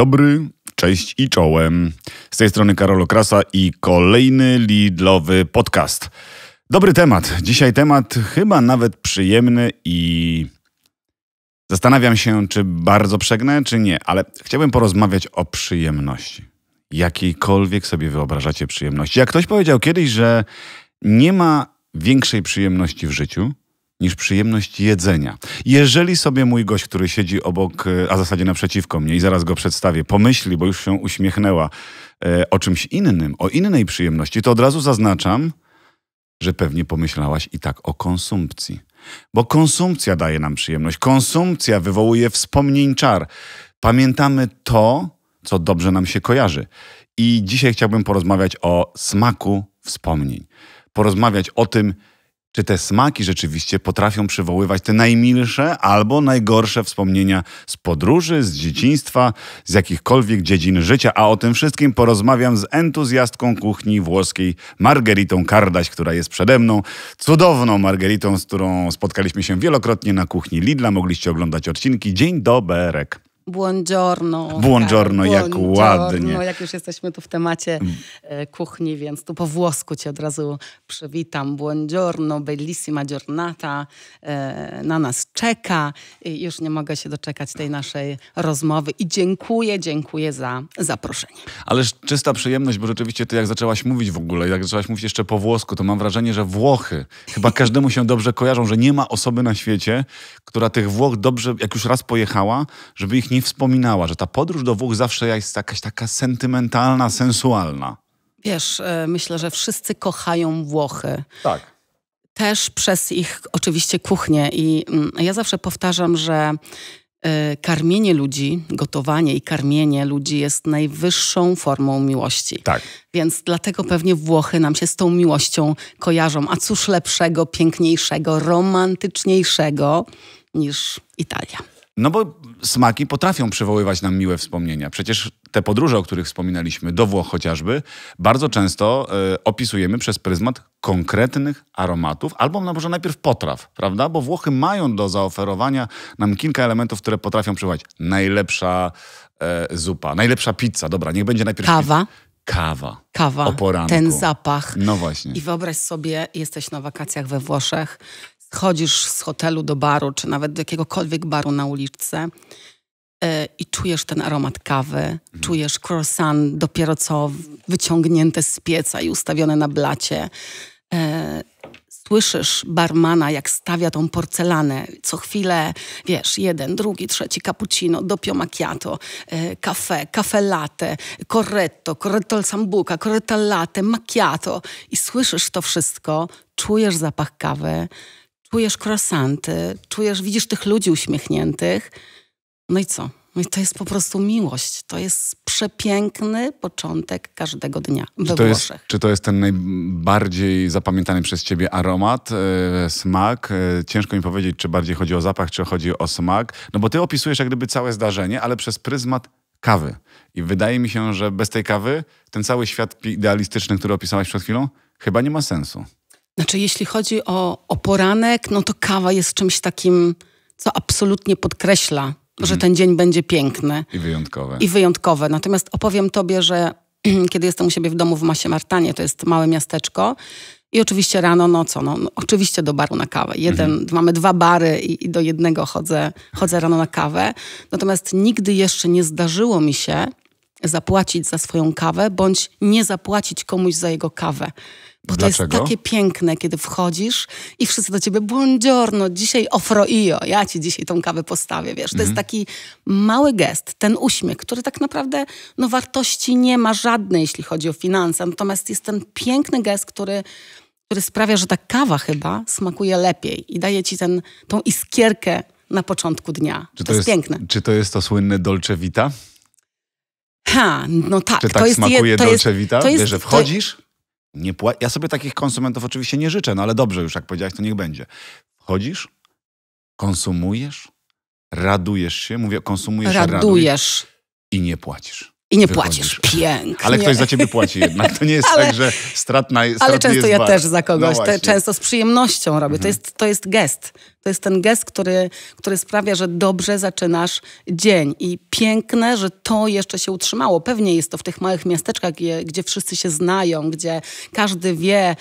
dobry, cześć i czołem. Z tej strony Karol Krasa i kolejny Lidlowy podcast. Dobry temat. Dzisiaj temat chyba nawet przyjemny i zastanawiam się, czy bardzo przegnę, czy nie, ale chciałbym porozmawiać o przyjemności. Jakiejkolwiek sobie wyobrażacie przyjemności. Jak ktoś powiedział kiedyś, że nie ma większej przyjemności w życiu, niż przyjemność jedzenia. Jeżeli sobie mój gość, który siedzi obok, e, a w zasadzie naprzeciwko mnie i zaraz go przedstawię, pomyśli, bo już się uśmiechnęła e, o czymś innym, o innej przyjemności, to od razu zaznaczam, że pewnie pomyślałaś i tak o konsumpcji. Bo konsumpcja daje nam przyjemność, konsumpcja wywołuje wspomnień czar. Pamiętamy to, co dobrze nam się kojarzy. I dzisiaj chciałbym porozmawiać o smaku wspomnień. Porozmawiać o tym, czy te smaki rzeczywiście potrafią przywoływać te najmilsze albo najgorsze wspomnienia z podróży, z dzieciństwa, z jakichkolwiek dziedzin życia, a o tym wszystkim porozmawiam z entuzjastką kuchni włoskiej Margeritą Kardaś, która jest przede mną, cudowną Margeritą, z którą spotkaliśmy się wielokrotnie na kuchni Lidla, mogliście oglądać odcinki. Dzień doberek. Buongiorno. Buongiorno, tak, jak buongiorno, ładnie. Jak już jesteśmy tu w temacie mm. e, kuchni, więc tu po włosku cię od razu przywitam. Buongiorno, bellissima giornata. E, na nas czeka. już nie mogę się doczekać tej naszej rozmowy i dziękuję, dziękuję za zaproszenie. Ależ czysta przyjemność, bo rzeczywiście ty jak zaczęłaś mówić w ogóle, jak zaczęłaś mówić jeszcze po włosku, to mam wrażenie, że Włochy chyba każdemu się dobrze kojarzą, że nie ma osoby na świecie, która tych Włoch dobrze, jak już raz pojechała, żeby ich nie mi wspominała, że ta podróż do Włoch zawsze jest jakaś taka sentymentalna, sensualna. Wiesz, e, myślę, że wszyscy kochają Włochy. Tak też przez ich oczywiście kuchnię. I mm, ja zawsze powtarzam, że e, karmienie ludzi, gotowanie i karmienie ludzi jest najwyższą formą miłości. Tak. Więc dlatego pewnie Włochy nam się z tą miłością kojarzą. A cóż lepszego, piękniejszego, romantyczniejszego niż Italia. No bo smaki potrafią przywoływać nam miłe wspomnienia. Przecież te podróże, o których wspominaliśmy, do Włoch chociażby, bardzo często y, opisujemy przez pryzmat konkretnych aromatów, albo no może najpierw potraw, prawda? Bo Włochy mają do zaoferowania nam kilka elementów, które potrafią przywołać. Najlepsza e, zupa, najlepsza pizza, dobra, niech będzie najpierw... Kawa. Pizza. Kawa. Kawa. O poranku. Ten zapach. No właśnie. I wyobraź sobie, jesteś na wakacjach we Włoszech, chodzisz z hotelu do baru, czy nawet do jakiegokolwiek baru na uliczce yy, i czujesz ten aromat kawy, mhm. czujesz croissant dopiero co wyciągnięte z pieca i ustawione na blacie. Yy, słyszysz barmana, jak stawia tą porcelanę. Co chwilę, wiesz, jeden, drugi, trzeci cappuccino, dopio macchiato, kafe, e, kafe latte, corretto, corretto al sambuca, corretto al latte, macchiato. I słyszysz to wszystko, czujesz zapach kawy, czujesz krosanty, czujesz, widzisz tych ludzi uśmiechniętych. No i co? No i to jest po prostu miłość. To jest przepiękny początek każdego dnia we czy to Włoszech. Jest, czy to jest ten najbardziej zapamiętany przez ciebie aromat, e, smak? E, ciężko mi powiedzieć, czy bardziej chodzi o zapach, czy chodzi o smak. No bo ty opisujesz jak gdyby całe zdarzenie, ale przez pryzmat kawy. I wydaje mi się, że bez tej kawy ten cały świat idealistyczny, który opisałaś przed chwilą, chyba nie ma sensu. Znaczy, jeśli chodzi o, o poranek, no to kawa jest czymś takim, co absolutnie podkreśla, że mhm. ten dzień będzie piękny. I wyjątkowy. I wyjątkowy. Natomiast opowiem tobie, że kiedy jestem u siebie w domu w Masie Martanie, to jest małe miasteczko, i oczywiście rano, no co, no, no oczywiście do baru na kawę. Jeden, mhm. Mamy dwa bary i, i, do jednego chodzę, chodzę rano na kawę. Natomiast nigdy jeszcze nie zdarzyło mi się zapłacić za swoją kawę, bądź nie zapłacić komuś za jego kawę. Bo Dlaczego? to jest takie piękne, kiedy wchodzisz i wszyscy do ciebie buongiorno, dzisiaj ofroio, ja ci dzisiaj tą kawę postawię, wiesz. To jest mhm. taki mały gest, ten uśmiech, który tak naprawdę no, wartości nie ma żadnej, jeśli chodzi o finanse. Natomiast jest ten piękny gest, który który sprawia, że ta kawa chyba smakuje lepiej i daje ci ten, tą iskierkę na początku dnia. Czy to, to jest, jest, piękne. Czy to jest to słynne Dolce Vita? Ha, no tak. Czy tak to jest, smakuje to Dolce Vita? To jest, że wchodzisz? To, nie pła- ja sobie takich konsumentów oczywiście nie życzę, no ale dobrze już, jak powiedziałeś, to niech będzie. Chodzisz, konsumujesz, radujesz się, mówię, konsumujesz, radujesz. radujesz i nie płacisz i nie płacisz. Pięknie. Ale ktoś za ciebie płaci. jednak. To nie jest ale, tak, że stratna jest Ale często jest ja bar. też za no kogoś, no te, często z przyjemnością robię. Mhm. To, jest, to jest gest. To jest ten gest, który, który sprawia, że dobrze zaczynasz dzień. I piękne, że to jeszcze się utrzymało. Pewnie jest to w tych małych miasteczkach, gdzie, gdzie wszyscy się znają, gdzie każdy wie,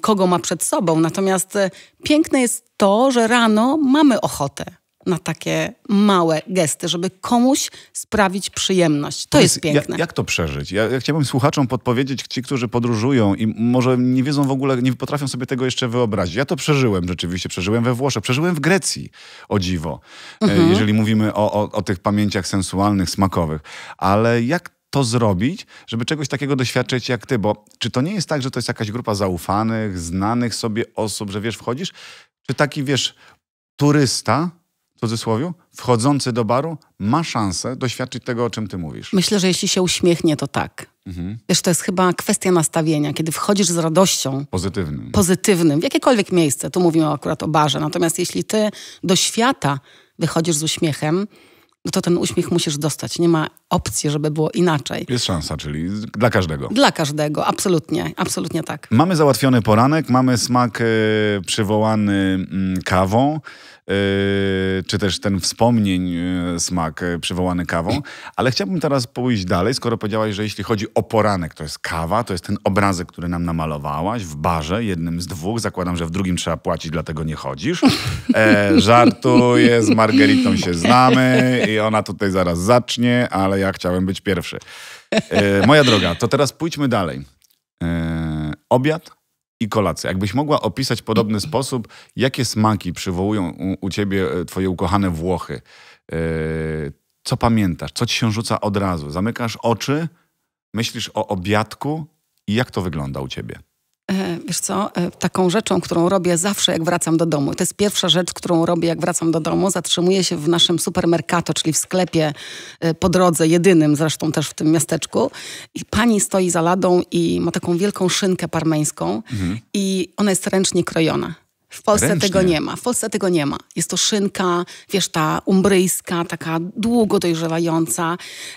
kogo ma przed sobą. Natomiast e, piękne jest to, że rano mamy ochotę na takie małe gesty, żeby komuś sprawić przyjemność. To, jest, piękne. jak to przeżyć? Ja, ja, chciałbym słuchaczom podpowiedzieć, ci, którzy podróżują i może nie wiedzą w ogóle, nie potrafią sobie tego jeszcze wyobrazić. Ja to przeżyłem rzeczywiście, przeżyłem we Włoszech, przeżyłem w Grecji, o dziwo, e, mhm. jeżeli mówimy o, o, o tych pamięciach sensualnych, smakowych. Ale jak to zrobić, żeby czegoś takiego doświadczyć jak ty? Bo czy to nie jest tak, że to jest jakaś grupa zaufanych, znanych sobie osób, że wiesz, wchodzisz? Czy taki, wiesz, turysta cudzysłowie, wchodzący do baru ma szansę doświadczyć tego, o czym ty mówisz. Myślę, że jeśli się uśmiechnie, to tak. Mhm. Wiesz, to jest chyba kwestia nastawienia, kiedy wchodzisz z radością. Pozytywnym. Pozytywnym, w jakiekolwiek miejsce. Tu mówimy akurat o barze. Natomiast jeśli ty do świata wychodzisz z uśmiechem, no to ten uśmiech musisz dostać. Nie ma opcji, żeby było inaczej. Jest szansa, czyli dla każdego. Dla każdego, absolutnie, absolutnie tak. Mamy załatwiony poranek, mamy smak e, przywołany mm, kawą. Yy, czy też ten wspomnień yy, smak yy, przywołany kawą. Ale chciałbym teraz pójść dalej, skoro powiedziałaś, że jeśli chodzi o poranek, to jest kawa, to jest ten obrazek, który nam namalowałaś w barze, jednym z dwóch. Zakładam, że w drugim trzeba płacić, dlatego nie chodzisz. E, żartuję, z Margeritą się znamy i ona tutaj zaraz zacznie, ale ja chciałem być pierwszy. E, moja droga, to teraz pójdźmy dalej. E, obiad, i kolacja. Jakbyś mogła opisać podobny sposób, jakie smaki przywołują u, u ciebie e, twoje ukochane Włochy? Yy, co pamiętasz? Co ci się rzuca od razu? Zamykasz oczy, myślisz o obiadku i jak to wygląda u ciebie? E, wiesz co, e, taką rzeczą, którą robię zawsze, jak wracam do domu, to jest pierwsza rzecz, którą robię, jak wracam do domu, zatrzymuję się w naszym supermercato, czyli w sklepie e, po drodze, jedynym zresztą też w tym miasteczku. I pani stoi za ladą i ma taką wielką szynkę parmeńską mhm. i ona jest ręcznie krojona. W Polsce Ręcznie. tego nie ma. W Polsce tego nie ma. Jest to szynka, wiesz, ta umbryjska, taka długo dojrzewająca.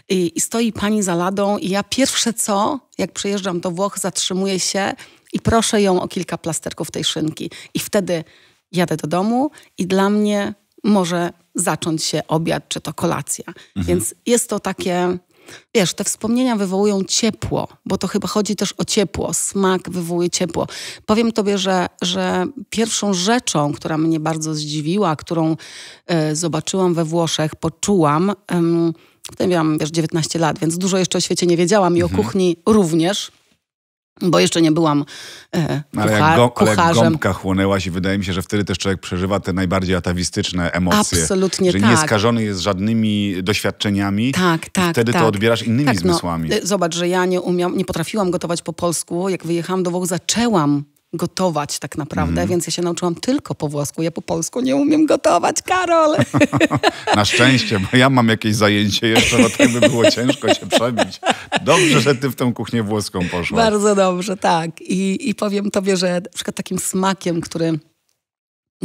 I, I, stoi pani za ladą i ja pierwsze co, jak przyjeżdżam do Włoch, zatrzymuję się i proszę ją o kilka plasterków tej szynki. I wtedy jadę do domu i dla mnie może zacząć się obiad czy to kolacja. Mhm. Więc jest to takie, wiesz, te wspomnienia wywołują ciepło, bo to chyba chodzi też o ciepło. Smak wywołuje ciepło. Powiem tobie, że, że pierwszą rzeczą, która mnie bardzo zdziwiła, którą y, zobaczyłam we Włoszech, poczułam. Y, wtedy miałam, wiesz, 19 lat, więc dużo jeszcze o świecie nie wiedziałam i mhm. o kuchni również bo jeszcze nie byłam e, ale, kuchar, jak go, no, kucharzem. ale jak gąbka chłonęłaś i wydaje mi się, że wtedy też człowiek przeżywa te najbardziej atawistyczne emocje. Absolutnie że tak. nie skażony jest żadnymi doświadczeniami. Tak, tak. wtedy tak. to odbierasz innymi tak, no, zmysłami. No, zobacz, że ja nie umiałam, nie potrafiłam gotować po polsku. Jak wyjechałam do Włoch, zaczęłam gotować tak naprawdę, mm. więc ja się nauczyłam tylko po włosku. Ja po polsku nie umiem gotować, Karol. Na szczęście, bo ja mam jakieś zajęcie jeszcze, bo tak by było ciężko się przebić. Dobrze, że ty w tę kuchnię włoską poszłaś. Bardzo dobrze, tak. I, i powiem tobie, że na przykład takim smakiem, który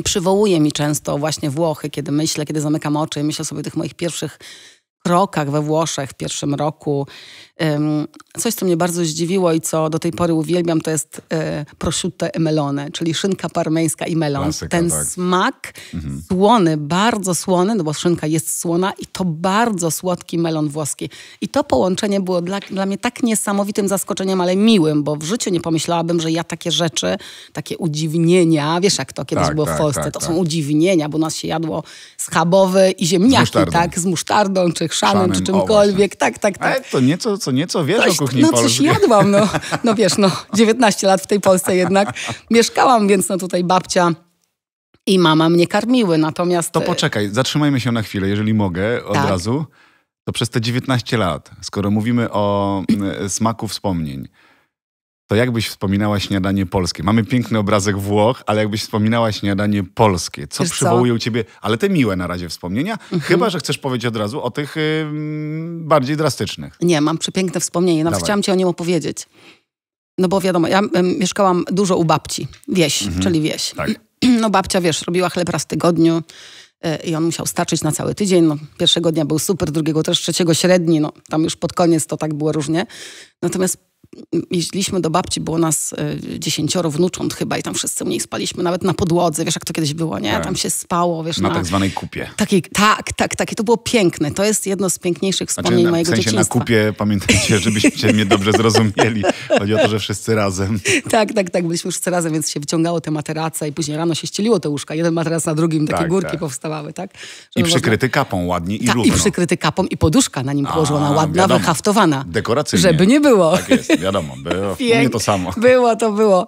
przywołuje mi często właśnie Włochy, kiedy myślę, kiedy zamykam oczy i myślę sobie o tych moich pierwszych krokach we Włoszech w pierwszym roku, Coś, co mnie bardzo zdziwiło i co do tej pory uwielbiam, to jest e, prosciutto e melone, czyli szynka parmeńska i melon. Klasyka, Ten tak. smak mhm. słony, bardzo słony, no bo szynka jest słona i to bardzo słodki melon włoski. I to połączenie było dla, dla mnie tak niesamowitym zaskoczeniem, ale miłym, bo w życiu nie pomyślałabym, że ja takie rzeczy, takie udziwnienia, wiesz jak to kiedyś tak, było tak, w Polsce, tak, to tak. są udziwnienia, bo nas się jadło schabowy i ziemniaki, z tak? Z musztardą, czy chrzanem, Szanem, czy czymkolwiek. O, tak, tak, tak. Ale to nieco, co co nieco wiesz coś, o kuchni no, polskiej. No coś jadłam, no, no wiesz, no 19 lat w tej Polsce jednak mieszkałam, więc no tutaj babcia i mama mnie karmiły, natomiast... To e, poczekaj, zatrzymajmy się na chwilę, jeżeli mogę od tak. razu. To przez te 19 lat, skoro mówimy o mm, e, smaku wspomnień, to jakbyś wspominała śniadanie polskie? Mamy piękny obrazek Włoch, ale jakbyś wspominała śniadanie polskie, co Wiesz przywołuje co? u ciebie, ale te miłe na razie wspomnienia, mhm. chyba że chcesz powiedzieć od razu o tych bardziej drastycznych. Nie, mam przepiękne wspomnienie, nawet Dawaj. chciałam ci o nim opowiedzieć. No bo wiadomo, ja y, mieszkałam dużo u babci, wieś, mhm. czyli wieś. Tak. No babcia, wiesz, robiła chleb raz w tygodniu, e, i on musiał starczyć na cały tydzień. No, pierwszego dnia był super, drugiego też, trzeciego średni. No, tam już pod koniec to tak było różnie. Natomiast jeździliśmy do babci, było nas e, dziesięcioro wnucząt chyba i tam wszyscy u niej spaliśmy, nawet na podłodze, wiesz jak to kiedyś było, nie? Tak. Tam się spało, wiesz. Na, na tak zwanej kupie. tak, tak, takie to było piękne. To jest jedno z piękniejszych znaczy, wspomnień znaczy, na, mojego w sensie dzieciństwa. na kupie, pamiętajcie, żebyście mnie dobrze zrozumieli. Chodzi o to, że wszyscy razem. tak, tak, tak, byliśmy wszyscy razem, więc się wyciągało te materace i później rano się ścieliło te łóżka. Jeden materac na drugim, takie tak, górki tak. powstawały, tak? Żeby I przykryty można... kapą ładnie i tak, równo. i przykryty kapą i poduszka na nim położona, A, ładna, wiadomo, wyhaftowana. Dekoracyjnie. Żeby nie było. Tak jest wiadomo, było Pięk. nie to samo. Było, to było.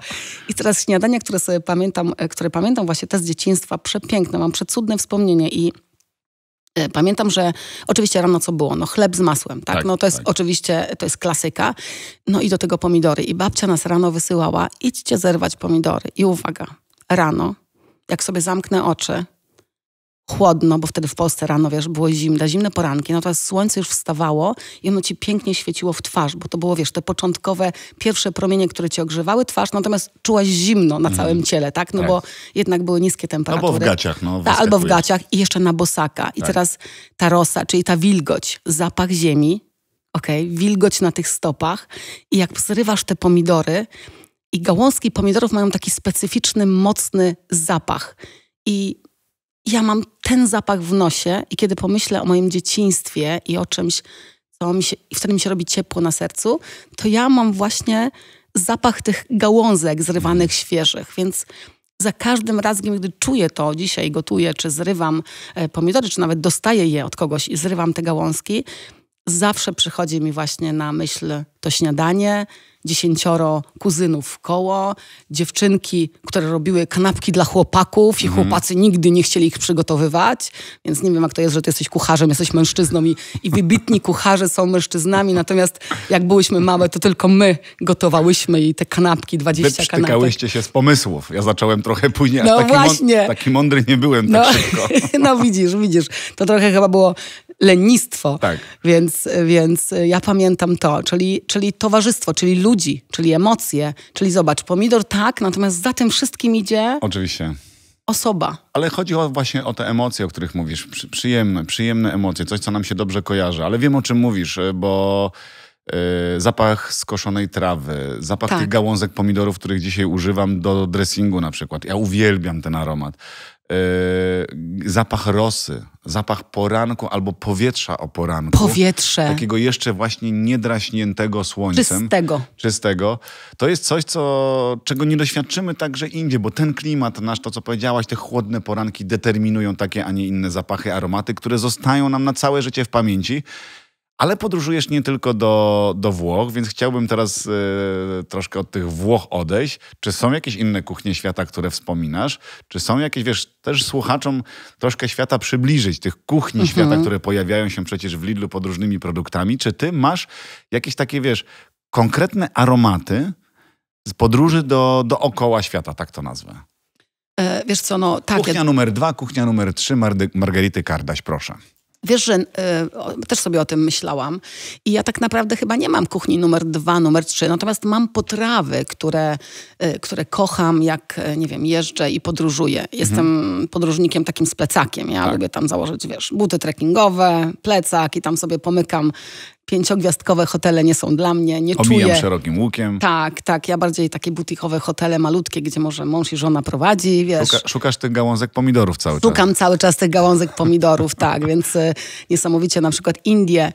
I teraz śniadania, które sobie pamiętam, e, które pamiętam właśnie te z dzieciństwa, przepiękne, mam przecudne wspomnienie i e, Pamiętam, że oczywiście rano co było? No chleb z masłem, tak? tak no to jest tak. oczywiście, to jest klasyka. No i do tego pomidory. I babcia nas rano wysyłała, idźcie zerwać pomidory. I uwaga, rano, jak sobie zamknę oczy, chłodno, bo wtedy w Polsce rano, wiesz, było zimne, zimne poranki, natomiast słońce już wstawało i ono ci pięknie świeciło w twarz, bo to było, wiesz, te początkowe, pierwsze promienie, które ci ogrzewały twarz, natomiast czułaś zimno na całym mm. ciele, tak? No tak. bo jednak były niskie temperatury. Albo no w gaciach, no. Ta, albo w gaciach i jeszcze na bosaka. I tak. teraz ta rosa, czyli ta wilgoć, zapach ziemi, okej, okay, wilgoć na tych stopach i jak zrywasz te pomidory i gałązki pomidorów mają taki specyficzny, mocny zapach i ja mam ten zapach w nosie i kiedy pomyślę o moim dzieciństwie i o czymś, co mi się, i wtedy mi się robi ciepło na sercu, to ja mam właśnie zapach tych gałązek zrywanych świeżych, więc za każdym razem, gdy czuję to, dzisiaj gotuję, czy zrywam e, pomidory, czy nawet dostaję je od kogoś i zrywam te gałązki, zawsze przychodzi mi właśnie na myśl to śniadanie, dziesięcioro kuzynów w koło, dziewczynki, które robiły kanapki dla chłopaków i mhm. chłopacy nigdy nie chcieli ich przygotowywać, więc nie wiem jak to jest, że ty jesteś kucharzem, jesteś mężczyzną i, i wybitni kucharze są mężczyznami, natomiast jak byłyśmy małe, to tylko my gotowałyśmy i te kanapki, 20 kanapek. się z pomysłów, ja zacząłem trochę później, no taki, właśnie. Mądry, taki mądry nie byłem no, tak szybko. No widzisz, widzisz, to trochę chyba było lenistwo. Tak. Więc, więc y, ja pamiętam to, czyli, czyli towarzystwo, czyli ludzi, czyli emocje, czyli zobacz, pomidor tak, natomiast za tym wszystkim idzie. Oczywiście osoba. Ale chodzi o, właśnie o te emocje, o których mówisz. przyjemne, przyjemne emocje, coś, co nam się dobrze kojarzy. Ale wiem, o czym mówisz, bo E, zapach skoszonej trawy, zapach tak. tych gałązek pomidorów, których dzisiaj używam do dressingu na przykład. Ja uwielbiam ten aromat. E, zapach rosy, zapach poranku albo powietrza o poranku. Powietrze. Takiego jeszcze właśnie niedraśniętego słońcem. Czystego. Czystego. To jest coś, co, czego nie doświadczymy także indziej, bo ten klimat nasz, to co powiedziałaś, te chłodne poranki determinują takie, a nie inne zapachy, aromaty, które zostają nam na całe życie w pamięci ale podróżujesz nie tylko do, do Włoch, więc chciałbym teraz y, troszkę od tych Włoch odejść. Czy są jakieś inne kuchnie świata, które wspominasz? Czy są jakieś, wiesz, też słuchaczom troszkę świata przybliżyć, tych kuchni mhm. świata, które pojawiają się przecież w Lidlu pod różnymi produktami? Czy ty masz jakieś takie, wiesz, konkretne aromaty z podróży do, dookoła świata, tak to nazwę? E, wiesz co, no tak. Kuchnia numer dwa, kuchnia numer trzy Mardy, Margarity Kardaś, proszę. Wiesz, że y, też sobie o tym myślałam i ja tak naprawdę chyba nie mam kuchni numer dwa, numer trzy, natomiast mam potrawy, które, y, które kocham, jak, e, nie wiem, jeżdżę i podróżuję. Jestem mhm. podróżnikiem takim z plecakiem. Ja tak. lubię tam założyć, wiesz, buty trekkingowe, plecak i tam sobie pomykam pięciogwiazdkowe hotele nie są dla mnie, nie Omijam czuję... szerokim łukiem. Tak, tak. Ja bardziej takie butikowe hotele malutkie, gdzie może mąż i żona prowadzi, wiesz. Szuka, szukasz tych gałązek pomidorów cały Szukam czas. Szukam cały czas tych gałązek pomidorów, tak. Więc y, niesamowicie na przykład Indie,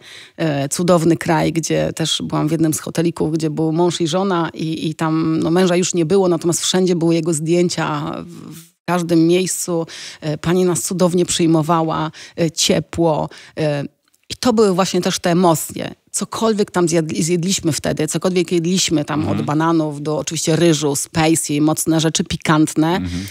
y, cudowny kraj, gdzie też byłam w jednym z hotelików, gdzie był mąż i żona i, i tam no, męża już nie było, natomiast wszędzie były jego zdjęcia w, w każdym miejscu. E, pani nas cudownie przyjmowała, ciepło. I to były właśnie też te emocje. Cokolwiek tam zjedliśmy wtedy, cokolwiek jedliśmy tam mhm. od bananów do oczywiście ryżu, spacey, mocne rzeczy pikantne. Mhm.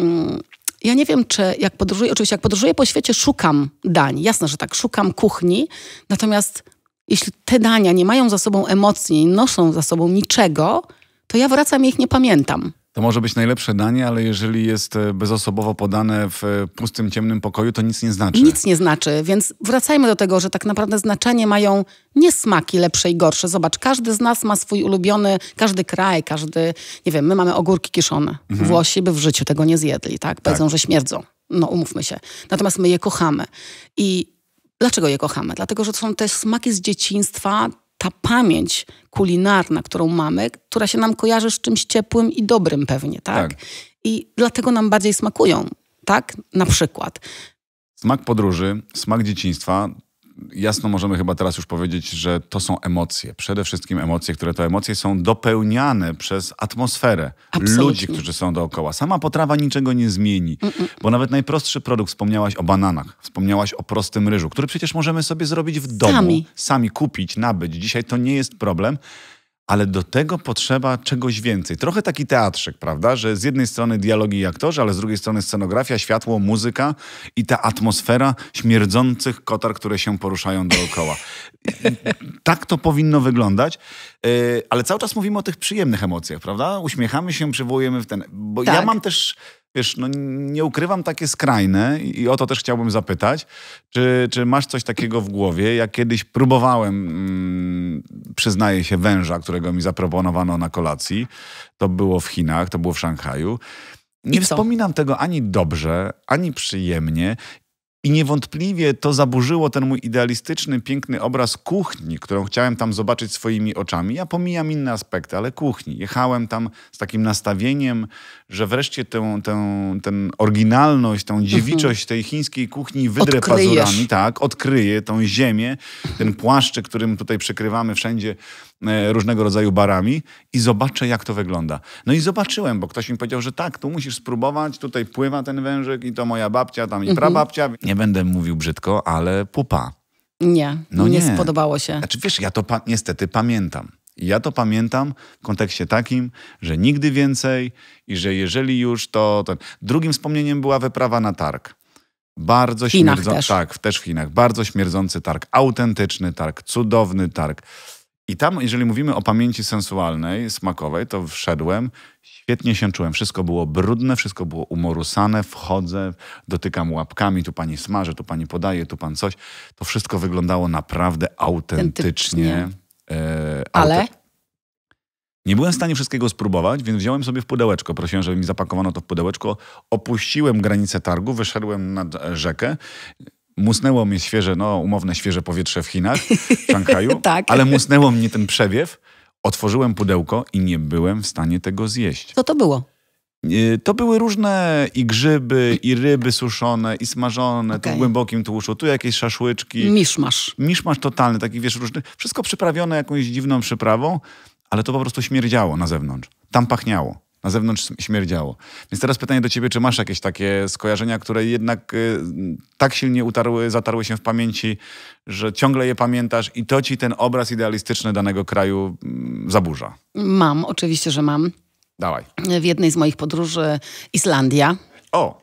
Mm ja nie wiem, czy jak podróżuję, oczywiście jak podróżuję po świecie, szukam dań. Jasne, że tak, szukam kuchni. Natomiast jeśli te dania nie mają za sobą emocji, nie noszą za sobą niczego, to ja wracam i ich nie pamiętam. To może być najlepsze danie, ale jeżeli jest e, bezosobowo podane w e, pustym, ciemnym pokoju, to nic nie znaczy. Nic nie znaczy, więc wracajmy do tego, że tak naprawdę znaczenie mają nie smaki lepsze i gorsze. Zobacz, każdy z nas ma swój ulubiony, każdy kraj, każdy, nie wiem, my mamy ogórki kiszone. Mhm. Włosi by w życiu tego nie zjedli, tak? tak. Powiedzą, tak. że śmierdzą. No, umówmy się. Natomiast my je kochamy. I Dlaczego je kochamy? Dlatego, że to są te smaki z dzieciństwa, ta pamięć kulinarna, którą mamy, która się nam kojarzy z czymś ciepłym i dobrym pewnie, tak? tak. I dlatego nam bardziej smakują, tak? Na przykład. Smak podróży, smak dzieciństwa jasno możemy chyba teraz już powiedzieć, że to są emocje. Przede wszystkim emocje, które to emocje są dopełniane przez atmosferę Absolutnie. ludzi, którzy są dookoła. Sama potrawa niczego nie zmieni, mm -mm. bo nawet najprostszy produkt, wspomniałaś o bananach, wspomniałaś o prostym ryżu, który przecież możemy sobie zrobić w domu. Sami, sami kupić, nabyć. Dzisiaj to nie jest problem ale do tego potrzeba czegoś więcej. Trochę taki teatrzyk, prawda? Że z jednej strony dialogi i aktorzy, ale z drugiej strony scenografia, światło, muzyka i ta atmosfera śmierdzących kotar, które się poruszają dookoła. tak to powinno wyglądać, y, ale cały czas mówimy o tych przyjemnych emocjach, prawda? Uśmiechamy się, przywołujemy w ten... Bo tak. ja mam też wiesz, no nie ukrywam, takie skrajne i o to też chciałbym zapytać. Czy, czy masz coś takiego w głowie? Ja kiedyś próbowałem, mm, przyznaję się, węża, którego mi zaproponowano na kolacji. To było w Chinach, to było w Szanghaju. Nie wspominam tego ani dobrze, ani przyjemnie. I niewątpliwie to zaburzyło ten mój idealistyczny, piękny obraz kuchni, którą chciałem tam zobaczyć swoimi oczami. Ja pomijam inne aspekty, ale kuchni. Jechałem tam z takim nastawieniem, że wreszcie tę, tę, tę oryginalność, tę dziewiczość tej chińskiej kuchni wydrę Odkryjesz. pazurami. Tak, odkryję tą ziemię, ten płaszczyk, którym tutaj przykrywamy wszędzie E, różnego rodzaju barami i zobaczę, jak to wygląda. No i zobaczyłem, bo ktoś mi powiedział, że tak, tu musisz spróbować, tutaj pływa ten wężyk i to moja babcia, tam i mhm. prababcia. Nie będę mówił brzydko, ale pupa. Nie, no nie, nie spodobało się. Znaczy wiesz, ja to pa niestety pamiętam. Ja to pamiętam w kontekście takim, że nigdy więcej i że jeżeli już to... Ten... Drugim wspomnieniem była wyprawa na targ. Bardzo śmierdzący... Tak, też w Chinach. Bardzo śmierdzący targ. Autentyczny targ, cudowny targ i tam, jeżeli mówimy o pamięci sensualnej, smakowej, to wszedłem, świetnie się czułem. Wszystko było brudne, wszystko było umorusane, wchodzę, dotykam łapkami, tu pani smaży, tu pani podaje, tu pan coś. To wszystko wyglądało naprawdę autentycznie. autentycznie. E, Ale? Nie byłem w stanie wszystkiego spróbować, więc wziąłem sobie w pudełeczko. Prosiłem, żeby mi zapakowano to w pudełeczko. Opuściłem granicę targu, wyszedłem nad rzekę musnęło mnie świeże, no umowne świeże powietrze w Chinach, w Szanghaju, tak. ale musnęło mnie ten przewiew. Otworzyłem pudełko i nie byłem w stanie tego zjeść. Co to było? To były różne i grzyby, i ryby suszone, i smażone, okay. tu w głębokim tłuszu, tu jakieś szaszłyczki. Miszmasz. Miszmasz totalny, taki wiesz, różny. Wszystko przyprawione jakąś dziwną przyprawą, ale to po prostu śmierdziało na zewnątrz. Tam pachniało. Na zewnątrz śmierdziało. Więc teraz pytanie do ciebie, czy masz jakieś takie skojarzenia, które jednak y, tak silnie utarły, zatarły się w pamięci, że ciągle je pamiętasz i to ci ten obraz idealistyczny danego kraju y, zaburza? Mam, oczywiście, że mam. Dawaj. W jednej z moich podróży Islandia. O,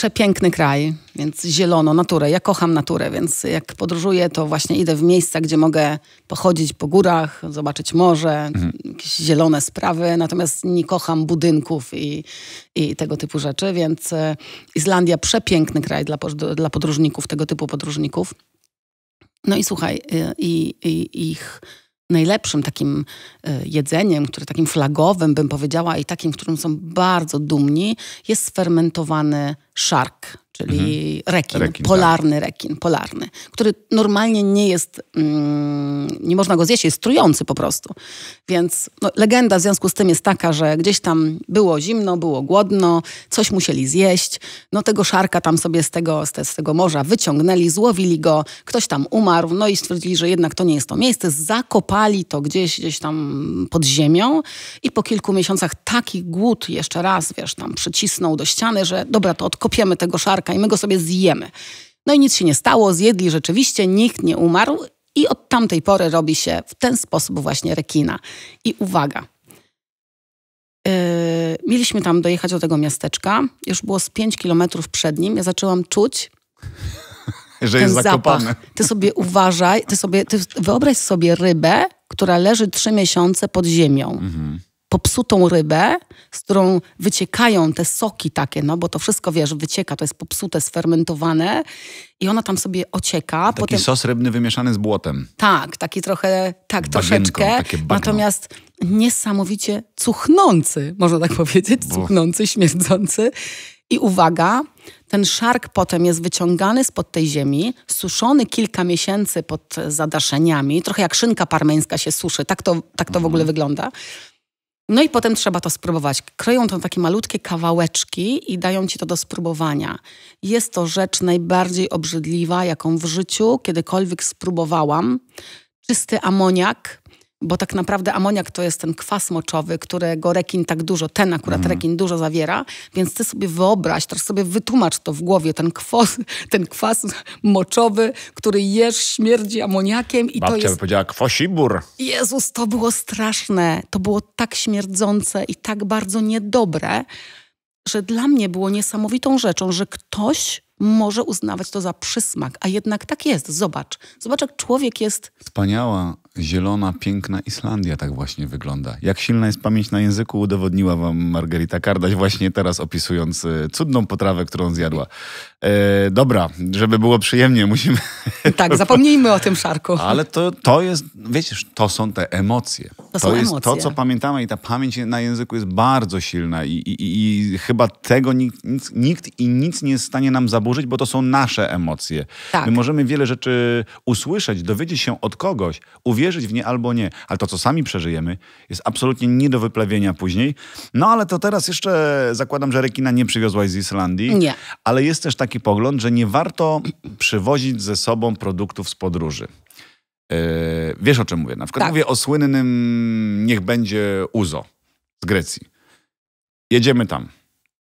przepiękny kraj, więc zielono, naturę. Ja kocham naturę, więc jak podróżuję, to właśnie idę w miejsca, gdzie mogę pochodzić po górach, zobaczyć morze, mhm. jakieś zielone sprawy. Natomiast nie kocham budynków i, i tego typu rzeczy, więc e, Islandia przepiękny kraj dla, dla podróżników, tego typu podróżników. No i słuchaj, e, i, i ich najlepszym takim e, jedzeniem, które takim flagowym bym powiedziała i takim, którym są bardzo dumni, jest sfermentowany szark, czyli mhm. rekin, rekin, tak. polarny tak. rekin, polarny, który normalnie nie jest, mm, nie można go zjeść, jest trujący po prostu. Więc no, legenda w związku z tym jest taka, że gdzieś tam było zimno, było głodno, coś musieli zjeść, no tego szarka tam sobie z tego, z, te, z tego morza wyciągnęli, złowili go, ktoś tam umarł, no i stwierdzili, że jednak to nie jest to miejsce, zakopali to gdzieś, gdzieś tam pod ziemią i po kilku miesiącach taki głód jeszcze raz, wiesz, tam przycisnął do ściany, że dobra, to odkopiemy tego szarka, i my go sobie zjemy. No i nic się nie stało, zjedli rzeczywiście, nikt nie umarł i od tamtej pory robi się w ten sposób właśnie rekina. I uwaga, yy, mieliśmy tam dojechać do tego miasteczka, już było z 5 kilometrów przed nim, ja zaczęłam czuć że ten jest zakopane. Ty sobie uważaj, ty sobie, ty wyobraź sobie rybę, która leży trzy miesiące pod ziemią. Mhm popsutą rybę, z którą wyciekają te soki takie, no bo to wszystko, wiesz, wycieka, to jest popsute, sfermentowane i ona tam sobie ocieka. Taki potem... sos rybny wymieszany z błotem. Tak, taki trochę, tak, Bagienko, troszeczkę. Natomiast niesamowicie cuchnący, można tak powiedzieć, bo... cuchnący, śmierdzący. I uwaga, ten szark potem jest wyciągany spod tej ziemi, suszony kilka miesięcy pod zadaszeniami, trochę jak szynka parmeńska się suszy, tak to, tak to w mhm. ogóle wygląda. No i potem trzeba to spróbować. Kroją to takie malutkie kawałeczki i dają ci to do spróbowania. Jest to rzecz najbardziej obrzydliwa, jaką w życiu kiedykolwiek spróbowałam. Czysty amoniak bo tak naprawdę amoniak to jest ten kwas moczowy, którego rekin tak dużo, ten akurat mm. rekin dużo zawiera, więc ty sobie wyobraź, teraz sobie wytłumacz to w głowie, ten kwas, ten kwas moczowy, który jesz, śmierdzi amoniakiem i Babcia to jest... by powiedziała kwasibur. Jezus, to było straszne, to było tak śmierdzące i tak bardzo niedobre, że dla mnie było niesamowitą rzeczą, że ktoś może uznawać to za przysmak, a jednak tak jest. Zobacz, zobacz jak człowiek jest... Wspaniała, zielona, piękna Islandia tak właśnie wygląda. Jak silna jest pamięć na języku, udowodniła wam Margarita Kardaś właśnie teraz opisując e, cudną potrawę, którą zjadła. E, dobra, żeby było przyjemnie, musimy... Tak, zapomnijmy o tym szarku. Ale to, to jest, wiesz, to są te emocje. To, to są jest emocje. to, co pamiętamy i ta pamięć na języku jest bardzo silna i, i, i chyba tego nikt, nikt i nic nie jest w stanie nam zabudować oburzyć, bo to są nasze emocje. Tak. My możemy wiele rzeczy usłyszeć, dowiedzieć się od kogoś, uwierzyć w nie albo nie, ale to, co sami przeżyjemy, jest absolutnie nie do wyplewienia później. No ale to teraz jeszcze zakładam, że rekina nie przywiozłaś z Islandii, nie. ale jest też taki pogląd, że nie warto przywozić ze sobą produktów z podróży. Yy, wiesz o czym mówię? Na przykład tak. mówię o słynnym niech będzie Uzo z Grecji. Jedziemy tam.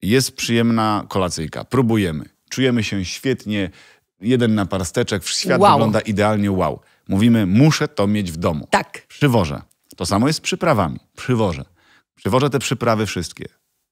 Jest przyjemna kolacyjka. Próbujemy czujemy się świetnie, jeden na parsteczek, świat wow. wygląda idealnie, wow. Mówimy, muszę to mieć w domu. Tak. Przywożę. To samo jest z przyprawami. Przywożę. Przywożę te przyprawy wszystkie.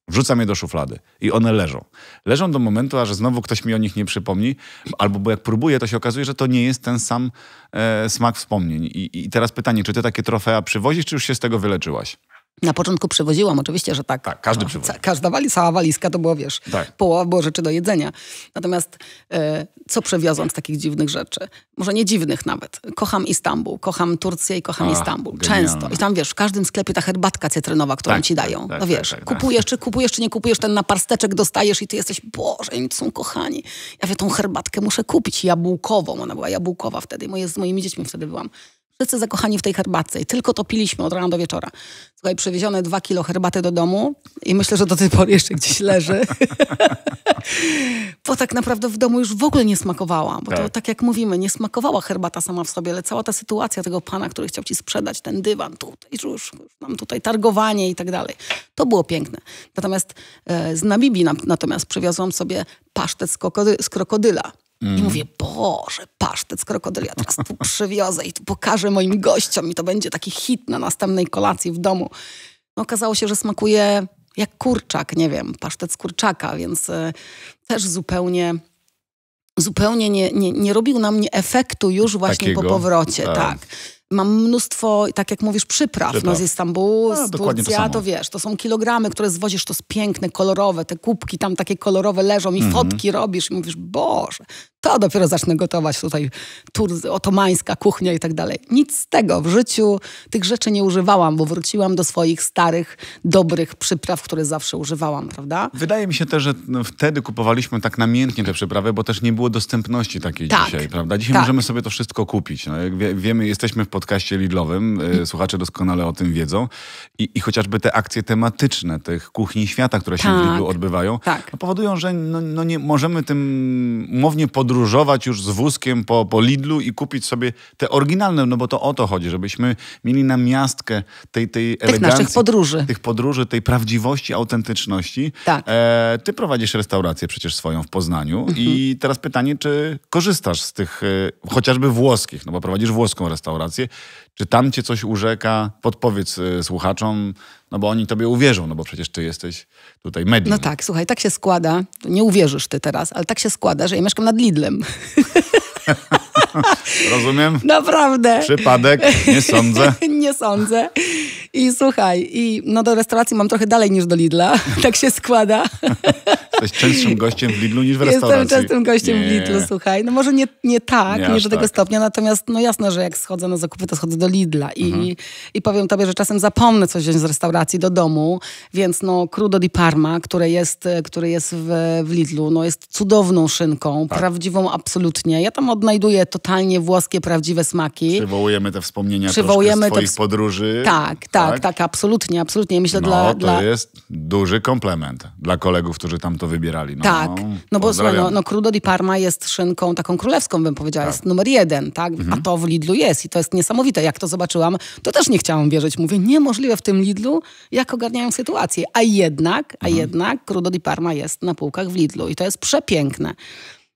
Wrzucam je do szuflady i one leżą. Leżą do momentu, aż znowu ktoś mi o nich nie przypomni, albo bo jak próbuję, to się okazuje, że to nie jest ten sam e, smak wspomnień. I, I teraz pytanie, czy ty takie trofea przywozisz, czy już się z tego wyleczyłaś? Na początku przewoziłam, oczywiście, że tak. Tak, każdy no, przewozi. Ca każda wali, cała walizka to było, wiesz, tak. połowa było rzeczy do jedzenia. Natomiast e, co przewiozłam z takich dziwnych rzeczy? Może nie dziwnych nawet. Kocham Istanbul, kocham Turcję i kocham Ach, Istanbul. Genialne. Często. I tam, wiesz, w każdym sklepie ta herbatka cytrynowa, którą tak, ci tak, dają. Tak, no tak, wiesz, tak, kupujesz, czy kupujesz, czy nie kupujesz, ten naparsteczek dostajesz i ty jesteś, Boże, oni są kochani. Ja wie, tą herbatkę muszę kupić, jabłkową. Ona była jabłkowa wtedy. Moje, z moimi dziećmi wtedy byłam. Wszyscy zakochani w tej herbatce i tylko to piliśmy od rana do wieczora. Słuchaj, przywiezione dwa kilo herbaty do domu i myślę, że do tej pory jeszcze gdzieś leży. bo tak naprawdę w domu już w ogóle nie smakowała, bo tak. to tak jak mówimy, nie smakowała herbata sama w sobie, ale cała ta sytuacja tego pana, który chciał ci sprzedać ten dywan, tutaj już, mam tutaj targowanie i tak dalej. To było piękne. Natomiast e, z Namibii na, natomiast przywiozłam sobie pasztet z, z krokodyla Mm. I mówię, Boże, pasztet z krokodyli, ja teraz tu przywiozę i tu pokażę moim gościom i to będzie taki hit na następnej kolacji w domu. No, okazało się, że smakuje jak kurczak, nie wiem, pasztet z kurczaka, więc y, też zupełnie zupełnie nie, nie, nie robił na mnie efektu już właśnie Takiego, po powrocie. tak mam mnóstwo, tak jak mówisz, przypraw, no z Istanbulu, A, z Turcji, to, to, wiesz, to są kilogramy, które zwozisz, to jest piękne, kolorowe, te kubki tam takie kolorowe leżą i mm -hmm. fotki robisz i mówisz, Boże, to dopiero zacznę gotować tutaj tur otomańska kuchnia i tak dalej. Nic z tego w życiu tych rzeczy nie używałam, bo wróciłam do swoich starych, dobrych przypraw, które zawsze używałam, prawda? Wydaje mi się też, że no, wtedy kupowaliśmy tak namiętnie te przyprawy, bo też nie było dostępności takiej tak. dzisiaj, prawda? Dzisiaj tak. możemy sobie to wszystko kupić. No, jak wie, wiemy, jesteśmy w pod podcaście Lidlowym. E, słuchacze doskonale o tym wiedzą. I, i chociażby te akcje tematyczne tych kuchni świata, które się tak, w Lidlu odbywają, tak. no powodują, że no, no, nie możemy tym umownie podróżować już z wózkiem po, po Lidlu i kupić sobie te oryginalne, no bo to o to chodzi, żebyśmy mieli na miastkę tej, tej elegancji. Tych naszych podróży. Tych podróży, tej prawdziwości, autentyczności. Tak. E, ty prowadzisz restaurację przecież swoją w Poznaniu mhm. i teraz pytanie, czy korzystasz z tych e, chociażby włoskich, no bo prowadzisz włoską restaurację czy tam cię coś urzeka? Podpowiedz y, słuchaczom, no bo oni tobie uwierzą, no bo przecież ty jesteś tutaj medium. No tak, słuchaj, tak się składa, nie uwierzysz ty teraz, ale tak się składa, że ja mieszkam nad Lidlem. Rozumiem? Naprawdę. Przypadek? Nie sądzę. nie sądzę. I słuchaj, i no do restauracji mam trochę dalej niż do Lidla. Tak się składa. Jesteś częstszym gościem w Lidlu niż w restauracji. Jestem częstym gościem nie. w Lidlu, słuchaj. No może nie, nie tak, nie, nie do tego tak. stopnia, natomiast no jasne, że jak schodzę na zakupy, to schodzę do Lidla. I, mhm. I powiem tobie, że czasem zapomnę coś wziąć z restauracji do domu, więc no crudo di Parma, które jest, które jest w, w Lidlu, no jest cudowną szynką, tak. prawdziwą absolutnie. Ja tam odnajduję to totalnie włoskie, prawdziwe smaki. Przywołujemy te wspomnienia Przywołujemy z swoich podróży. Tak, tak, tak, tak, absolutnie, absolutnie. Myślę no, dla, to dla... jest duży komplement dla kolegów, którzy tam to wybierali. No, tak, no, no bo słuchaj, no, no Crudo di Parma jest szynką taką królewską, bym powiedziała, tak. jest numer jeden, tak? Mhm. A to w Lidlu jest i to jest niesamowite. Jak to zobaczyłam, to też nie chciałam wierzyć. Mówię, niemożliwe w tym Lidlu, jak ogarniają sytuację. A jednak, a mhm. jednak Crudo di Parma jest na półkach w Lidlu i to jest przepiękne.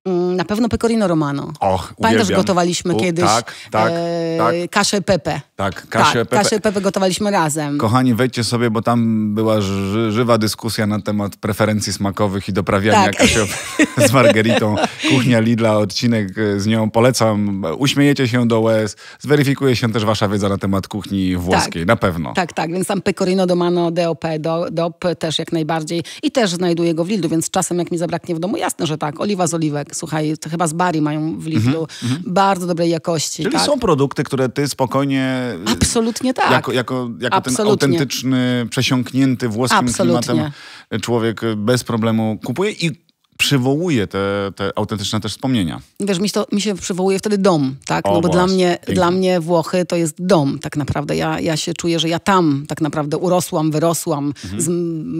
Mm, na pewno pecorino romano. Och, Pamiętasz, też gotowaliśmy U, kiedyś tak, tak, e, tak. kaszę pepe. Tak, tak kaszę tak, pepe. Kaszę pepe gotowaliśmy razem. Kochani, wejdźcie sobie, bo tam była ży, żywa dyskusja na temat preferencji smakowych i doprawiania tak. kaszy z margeritą. Kuchnia Lidla, odcinek e, z nią polecam. Uśmiejecie się do łez. Zweryfikuje się też wasza wiedza na temat kuchni włoskiej, tak. na pewno. Tak, tak, więc tam pecorino romano, DOP, do, DOP też jak najbardziej. I też znajduję go w Lidlu, więc czasem jak mi zabraknie w domu, jasne, że tak, oliwa z oliwek słuchaj, to chyba z Bari mają w Lidlu, mm-hmm. Mhm, bardzo dobrej jakości. Czyli tak? są produkty, które ty spokojnie... Y, Absolutnie tak. Jako, jako, jako Absolutnie. ten autentyczny, przesiąknięty włoskim Absolutnie. klimatem człowiek bez problemu kupuje i przywołuje te, te autentyczne też wspomnienia. Wiesz, mi, to, mi się przywołuje wtedy dom, tak? O, no bo dla mnie, dla mnie Włochy to jest dom tak naprawdę. Ja, ja się czuję, że ja tam tak naprawdę urosłam, wyrosłam, mhm. z,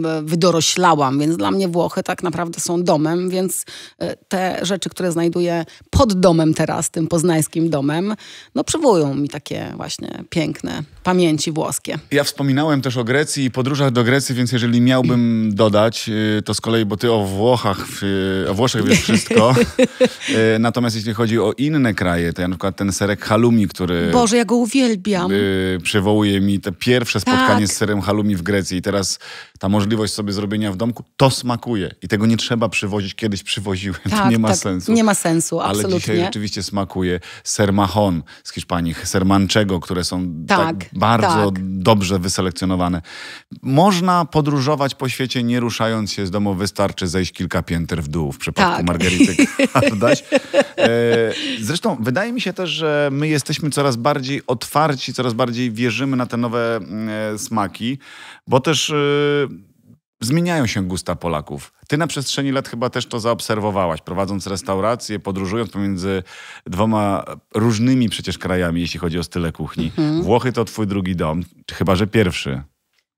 e, wydoroślałam, więc dla mnie Włochy tak naprawdę są domem, więc e, te rzeczy, które znajduję pod domem teraz, tym poznańskim domem, no przywołują mi takie właśnie piękne pamięci włoskie. Ja wspominałem też o Grecji i podróżach do Grecji, więc jeżeli miałbym dodać, y, to z kolei, bo ty o Włochach w E, o Włoszech wiesz wszystko. E, natomiast jeśli chodzi o inne kraje, to ja na przykład ten serek halumi, który... Boże, ja go uwielbiam. E, przywołuje mi to pierwsze tak. spotkanie tak. z serem halumi w Grecji i teraz ta możliwość sobie zrobienia w domku, to smakuje. I tego nie trzeba przywozić. Kiedyś przywoziłem, tak, to nie ma tak. sensu. Nie ma sensu, absolutnie. Ale dzisiaj rzeczywiście smakuje ser mahon z Hiszpanii, ser manchego, które są tak, tak bardzo tak. dobrze wyselekcjonowane. Można podróżować po świecie nie ruszając się z domu, wystarczy zejść kilka pięter w dół w przypadku tak. Margarity Kardaś. E, zresztą wydaje mi się też, że my jesteśmy coraz bardziej otwarci, coraz bardziej wierzymy na te nowe mm, e, smaki, bo też e, zmieniają się gusta Polaków. Ty na przestrzeni lat chyba też to zaobserwowałaś, prowadząc restauracje, podróżując pomiędzy dwoma różnymi przecież krajami, jeśli chodzi o style kuchni. Mhm. Włochy to twój drugi dom, chyba że pierwszy.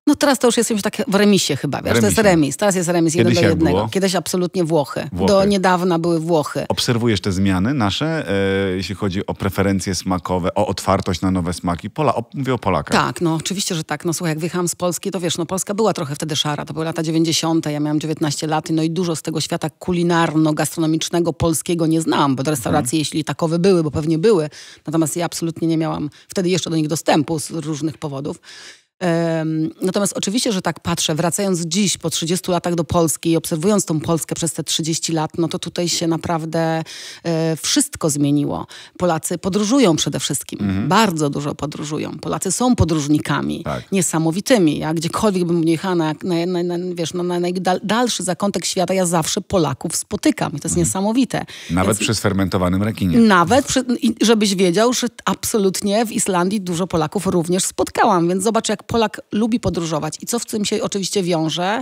No teraz to już jesteśmy tak w remisie chyba, wiesz, to jest remis, no. teraz jest remis jeden do jednego. Było? Kiedyś absolutnie Włochy. Włochy. Do niedawna były Włochy. Obserwujesz te zmiany nasze, e, jeśli chodzi o preferencje smakowe, o otwartość na nowe smaki? Pola, o, mówię o Polakach. Tak, no oczywiście, że tak. No słuchaj, jak wyjechałam z Polski, to wiesz, no Polska była trochę wtedy szara, to były lata 90., ja miałam 19 lat, no i dużo z tego świata kulinarno-gastronomicznego polskiego nie znam, bo do restauracji, mhm. jeśli takowe były, bo pewnie były, natomiast ja absolutnie nie miałam wtedy jeszcze do nich dostępu z różnych powodów. Natomiast oczywiście, że tak patrzę, wracając dziś po 30 latach do Polski i obserwując tą Polskę przez te 30 lat, no to tutaj się naprawdę e, wszystko zmieniło. Polacy podróżują przede wszystkim, mhm. bardzo dużo podróżują. Polacy są podróżnikami tak. niesamowitymi. Ja gdziekolwiek bym jechała na, na, na, wiesz, no, na, na najdalszy zakątek świata, ja zawsze Polaków spotykam i to jest mhm. niesamowite. Nawet Więc, przy sfermentowanym rekinie. Nawet, przy, żebyś wiedział, że absolutnie w Islandii dużo Polaków również spotkałam. Więc zobacz, jak Polak lubi podróżować i co w tym się oczywiście wiąże?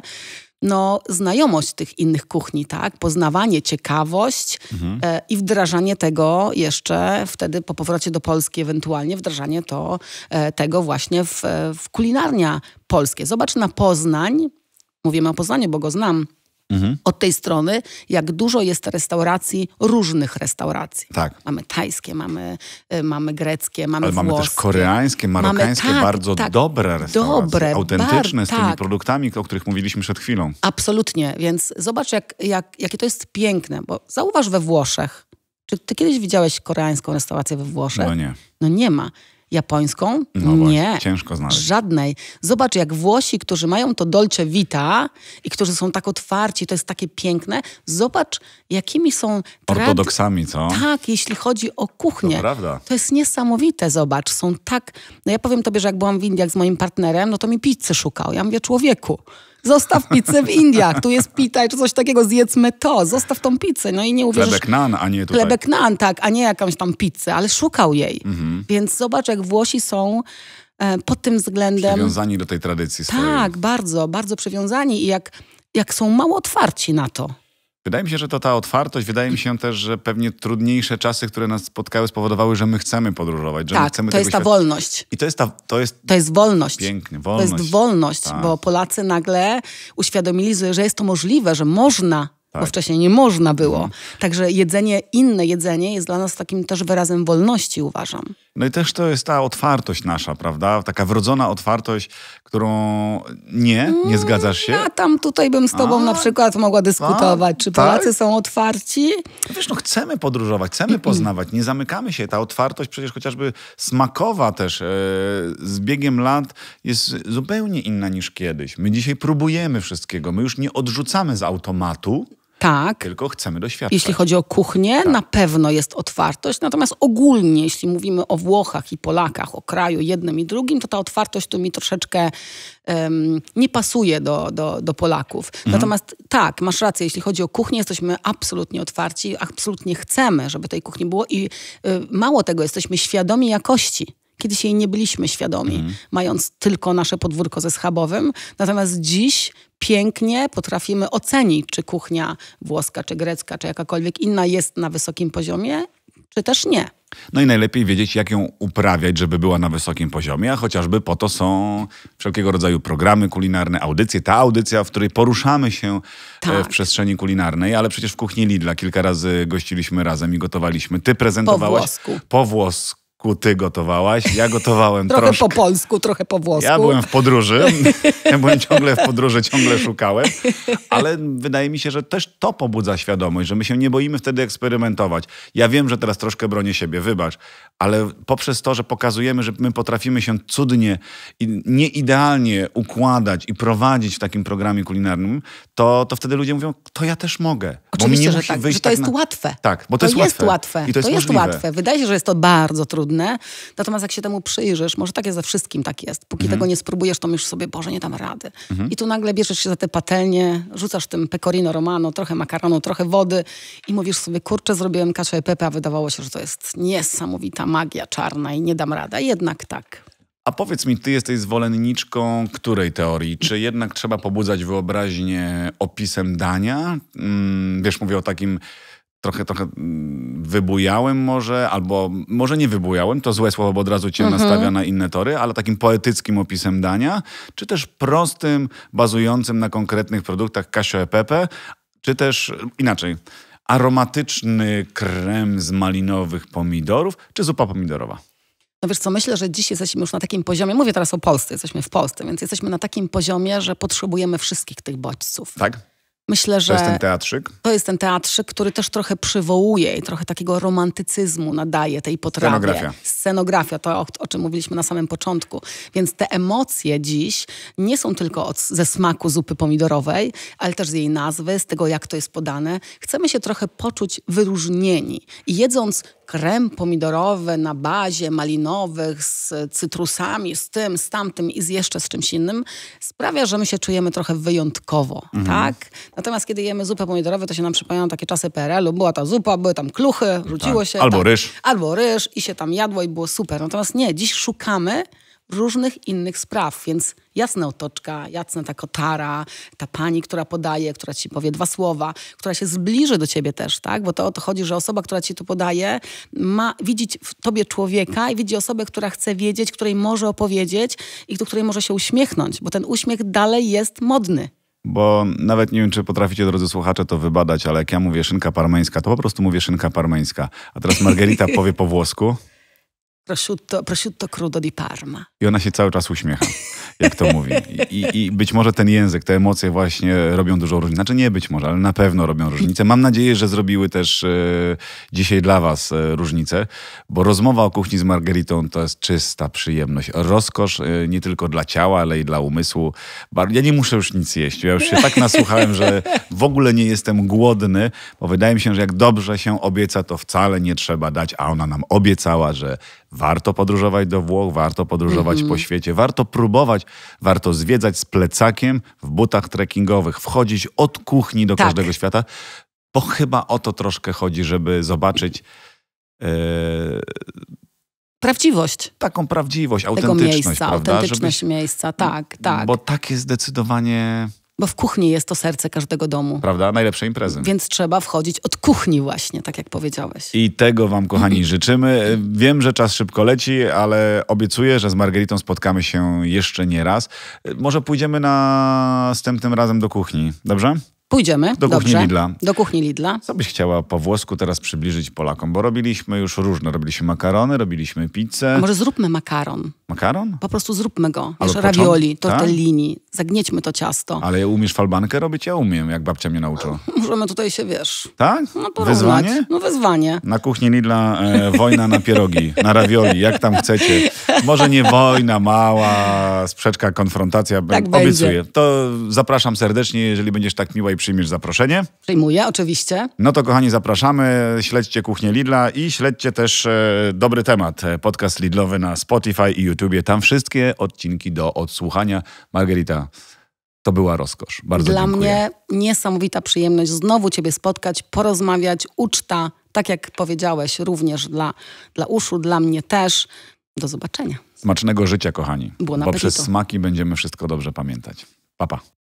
No, znajomość tych innych kuchni, tak? Poznawanie, ciekawość mhm. e, i wdrażanie tego jeszcze wtedy po powrocie do Polski, ewentualnie wdrażanie to, e, tego właśnie w, w kulinarnia polskie. Zobacz na Poznań, mówimy o Poznaniu, bo go znam, Mhm. Od tej strony, jak dużo jest restauracji, różnych restauracji. Tak. Mamy tajskie, mamy, e, mamy greckie, mamy Ale włoskie. mamy też koreańskie, marokańskie, mamy, tak, bardzo tak, dobre restauracje. Dobre, autentyczne, bar, z tak, tymi tak. produktami, o których mówiliśmy przed chwilą. Absolutnie, więc zobacz, jak, jak, jakie to jest piękne, bo zauważ we Włoszech, czy ty kiedyś widziałeś koreańską restaurację we Włoszech? No nie. No nie ma japońską? No nie. Właśnie, ciężko znaleźć. Żadnej. Zobacz, jak Włosi, którzy mają to dolce vita i którzy są tak otwarci, to jest takie piękne. Zobacz, jakimi są... Trad... Ortodoksami, co? Tak, jeśli chodzi o kuchnię. To prawda. To jest niesamowite, zobacz. Są tak... No ja powiem tobie, że jak byłam w Indiach z moim partnerem, no to mi pizzy szukał. Ja mówię, człowieku... Zostaw pizzę w Indiach, tu jest pita czy coś takiego, zjedzmy to, zostaw tą pizzę. No i nie uwierzysz... Chlebek nan, a nie tutaj. Chlebek nan, tak, a nie jakąś tam pizzę, ale szukał jej. Mhm. Więc zobacz, jak Włosi są e, pod tym względem... Przywiązani do tej tradycji swojej. Tak, bardzo, bardzo przywiązani i jak, jak są mało otwarci na to. Wydaje mi się, że to ta otwartość, wydaje mi się też, że pewnie trudniejsze czasy, które nas spotkały, spowodowały, że my chcemy podróżować, że tak, my chcemy to jest ta wolność. I to jest ta, to jest... To jest wolność. Pięknie, wolność. To jest wolność, tak. bo Polacy nagle uświadomili, że jest to możliwe, że można tak. bo wcześniej nie można było. Mhm. Także jedzenie, inne jedzenie jest dla nas takim też wyrazem wolności, uważam. No i też to jest ta otwartość nasza, prawda? Taka wrodzona otwartość, którą nie, nie zgadzasz się. Ja mm, tam tutaj bym z tobą a, na przykład mogła tak, dyskutować, a, czy tak. Polacy tak? są otwarci. No wiesz, no chcemy podróżować, chcemy poznawać, nie zamykamy się. Ta otwartość przecież chociażby smakowa też e, z biegiem lat jest zupełnie inna niż kiedyś. My dzisiaj próbujemy wszystkiego, my już nie odrzucamy z automatu, tak. Tylko chcemy doświadczać. Jeśli chodzi o kuchnię, tak. na pewno jest otwartość, natomiast ogólnie, jeśli mówimy o Włochach i Polakach, o kraju jednym i drugim, to ta otwartość tu mi troszeczkę um, nie pasuje do, do, do Polaków. Mhm. Natomiast tak, masz rację, jeśli chodzi o kuchnię, jesteśmy absolutnie otwarci, absolutnie chcemy, żeby tej kuchni było i y, mało tego, jesteśmy świadomi jakości. Kiedyś jej nie byliśmy świadomi, mm. mając tylko nasze podwórko ze schabowym. Natomiast dziś pięknie potrafimy ocenić, czy kuchnia włoska, czy grecka, czy jakakolwiek inna jest na wysokim poziomie, czy też nie. No i najlepiej wiedzieć, jak ją uprawiać, żeby była na wysokim poziomie, a chociażby po to są wszelkiego rodzaju programy kulinarne, audycje. Ta audycja, w której poruszamy się e, tak. w przestrzeni kulinarnej, ale przecież w kuchni Lidla kilka razy gościliśmy razem i gotowaliśmy. Ty prezentowałaś po włosku. Po włosku ku ty gotowałaś, ja gotowałem trochę troszkę. po polsku, trochę po włosku. Ja byłem w podróży, ja byłem ciągle w podróży, ciągle szukałem, ale wydaje mi się, że też to pobudza świadomość, że my się nie boimy wtedy eksperymentować. Ja wiem, że teraz troszkę bronię siebie, wybacz, ale poprzez to, że pokazujemy, że my potrafimy się cudnie i nieidealnie układać i prowadzić w takim programie kulinarnym, to, to wtedy ludzie mówią, to ja też mogę. Oczywiście, bo mi nie że musi tak, wyjść że to tak jest na... łatwe. Tak, bo to, to jest, jest łatwe. łatwe. I to, to jest, jest łatwe. Wydaje się, że jest to bardzo trudne trudne. Natomiast jak się temu przyjrzysz, może tak jest ze wszystkim, tak jest. Póki mhm. tego nie spróbujesz, to już sobie, Boże, nie dam rady. Mhm. I tu nagle bierzesz się za te patelnie, rzucasz tym pecorino romano, trochę makaronu, trochę wody i mówisz sobie, kurczę, zrobiłem kaszę i pepe, a wydawało się, że to jest niesamowita magia czarna i nie dam rady. Jednak tak. A powiedz mi, ty jesteś zwolenniczką której teorii? Czy jednak trzeba pobudzać wyobraźnię opisem dania? Mm, wiesz, mówię o takim trochę, trochę mm, wybujałem może, albo może nie wybujałem, to złe słowo, bo od razu cię mhm. nastawia na inne tory, ale takim poetyckim opisem dania, czy też prostym, bazującym na konkretnych produktach Kasio e Pepe, czy też inaczej, aromatyczny krem z malinowych pomidorów, czy zupa pomidorowa? No wiesz co, myślę, że dziś jesteśmy już na takim poziomie, mówię teraz o Polsce, jesteśmy w Polsce, więc jesteśmy na takim poziomie, że potrzebujemy wszystkich tych bodźców. Tak. Myślę, że to jest ten teatrzyk? To jest ten teatrzyk, który też trochę przywołuje i trochę takiego romantycyzmu nadaje tej potrawie. Scenografia. Scenografia, to o, o czym mówiliśmy na samym początku. Więc te emocje dziś nie są tylko od, ze smaku zupy pomidorowej, ale też z jej nazwy, z tego jak to jest podane. Chcemy się trochę poczuć wyróżnieni. I jedząc krem pomidorowy na bazie malinowych z cytrusami, z tym, z tamtym i z jeszcze z czymś innym, sprawia, że my się czujemy trochę wyjątkowo, mhm. tak? Natomiast kiedy jemy zupę pomidorową, to się nam przypominają takie czasy PRL-u. Była ta zupa, były tam kluchy, rzuciło tak. się. Albo ryż. Albo ryż i się tam jadło i było super. Natomiast nie, dziś szukamy różnych innych spraw, więc jasna otoczka, jasna ta kotara, ta pani, która podaje, która ci powie dwa słowa, która się zbliży do ciebie też, tak? Bo to o to chodzi, że osoba, która ci to podaje, ma widzieć w tobie człowieka i widzi osobę, która chce wiedzieć, której może opowiedzieć i do której może się uśmiechnąć, bo ten uśmiech dalej jest modny. Bo nawet nie wiem, czy potraficie, drodzy słuchacze, to wybadać, ale jak ja mówię szynka parmeńska, to po prostu mówię szynka parmeńska. A teraz Margarita powie po włosku. Prosciutto, prosciutto crudo di Parma. I ona się cały czas uśmiecha, jak to mówi. I, I, być może ten język, te emocje właśnie robią dużą różnicę. Znaczy nie być może, ale na pewno robią różnicę. Mam nadzieję, że zrobiły też e, dzisiaj dla was e, różnicę, bo rozmowa o kuchni z Margeritą to jest czysta przyjemność. Rozkosz e, nie tylko dla ciała, ale i dla umysłu. Ja nie muszę już nic jeść. Ja już się tak nasłuchałem, że w ogóle nie jestem głodny, bo wydaje mi się, że jak dobrze się obieca, to wcale nie trzeba dać, a ona nam obiecała, że Warto podróżować do Włoch, warto podróżować mm -hmm. po mhm. świecie, warto próbować, warto zwiedzać z plecakiem w butach trekkingowych, wchodzić od kuchni do tak. każdego świata, bo chyba o to troszkę chodzi, żeby zobaczyć. Yy, Prawdziwość. Taką prawdziwość, autentyczność. Tego miejsca, prawda? autentyczność miejsca, tak, tak. Bo tak jest zdecydowanie bo w kuchni jest to serce każdego domu. Prawda? Najlepsze imprezy. Więc trzeba wchodzić od kuchni właśnie, tak jak powiedziałeś. I tego wam, kochani, życzymy. Wiem, że czas szybko leci, ale obiecuję, że z Margaritą spotkamy się jeszcze nie raz. Może pójdziemy następnym razem do kuchni, dobrze? Pójdziemy. Do kuchni Dobrze. Lidla. Do kuchni Lidla. Co byś chciała po włosku teraz przybliżyć Polakom? Bo robiliśmy już różne. Robiliśmy makarony, robiliśmy pizzę. A może zróbmy makaron. Makaron? Po prostu zróbmy go. Wiesz, ravioli, tak? tortellini. Zagniećmy to ciasto. Ale umiesz falbankę robić? Ja umiem, jak babcia mnie nauczyła. Możemy tutaj się, wiesz... Tak? No porównać. Wyzwanie? No wyzwanie. Na kuchni Lidla e, wojna na pierogi, na ravioli, jak tam chcecie. Może nie wojna mała, sprzeczka, konfrontacja. Tak e, Obiecuję. Będzie. To zapraszam serdecznie, jeżeli będziesz tak miła i przyjmiesz zaproszenie. Przyjmuję, oczywiście. No to kochani, zapraszamy. Śledźcie kuchnię Lidla i śledźcie też e, dobry temat. E, podcast Lidlowy na Spotify i YouTube. YouTubie. Tam wszystkie odcinki do odsłuchania. Margarita, to była rozkosz. Bardzo Dla dziękuję. mnie niesamowita przyjemność znowu Ciebie spotkać, porozmawiać, uczta, tak jak powiedziałeś, również dla, dla uszu, dla mnie też. Do zobaczenia. Smacznego życia, kochani. Bo przez smaki będziemy wszystko dobrze pamiętać. Papa. pa.